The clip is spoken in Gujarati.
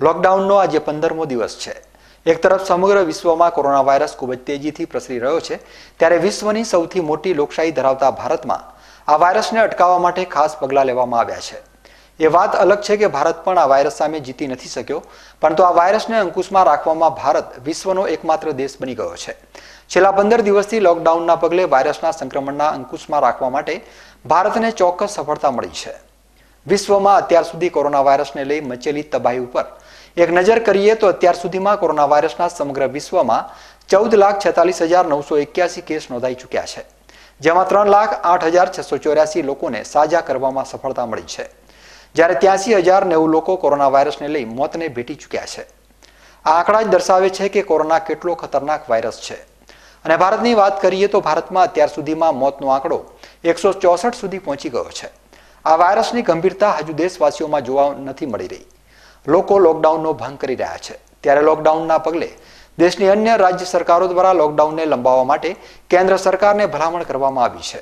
લોકડાઉનનો આજે પંદરમો દિવસ છે એક તરફ સમગ્ર વિશ્વમાં કોરોના વાયરસ ખૂબ જ તેજીથી પ્રસરી રહ્યો છે ત્યારે વિશ્વની સૌથી મોટી લોકશાહી ધરાવતા ભારતમાં આ વાયરસને અટકાવવા માટે ખાસ પગલાં લેવામાં આવ્યા છે એ વાત અલગ છે કે ભારત પણ આ વાયરસ સામે જીતી નથી શક્યો પરંતુ આ વાયરસને અંકુશમાં રાખવામાં ભારત વિશ્વનો એકમાત્ર દેશ બની ગયો છે છેલ્લા પંદર દિવસથી લોકડાઉનના પગલે વાયરસના સંક્રમણના અંકુશમાં રાખવા માટે ભારતને ચોક્કસ સફળતા મળી છે વિશ્વમાં અત્યાર સુધી કોરોના વાયરસને લઈ મચેલી તબાહી ઉપર એક નજર કરીએ તો અત્યાર સુધીમાં કોરોના વાયરસના સમગ્ર વિશ્વમાં ચૌદ લાખ છેતાલીસ હજાર નવસો એક્યાસી કેસ નોંધાઈ ચૂક્યા છે જેમાં ત્રણ લાખ આઠ હજાર છસો ચોર્યાસી લોકોને સાજા કરવામાં સફળતા મળી છે જ્યારે ત્યાસી હજાર નેવું લોકો કોરોના વાયરસને લઈ મોતને ભેટી ચૂક્યા છે આ આંકડા જ દર્શાવે છે કે કોરોના કેટલો ખતરનાક વાયરસ છે અને ભારતની વાત કરીએ તો ભારતમાં અત્યાર સુધીમાં મોતનો આંકડો એકસો ચોસઠ સુધી પહોંચી ગયો છે આ વાયરસની ગંભીરતા હજુ દેશવાસીઓમાં જોવા નથી મળી રહી લોકો લોકડાઉનનો ભંગ કરી રહ્યા છે ત્યારે લોકડાઉનના પગલે દેશની અન્ય રાજ્ય સરકારો દ્વારા લોકડાઉનને લંબાવવા માટે કેન્દ્ર સરકારને ભલામણ કરવામાં આવી છે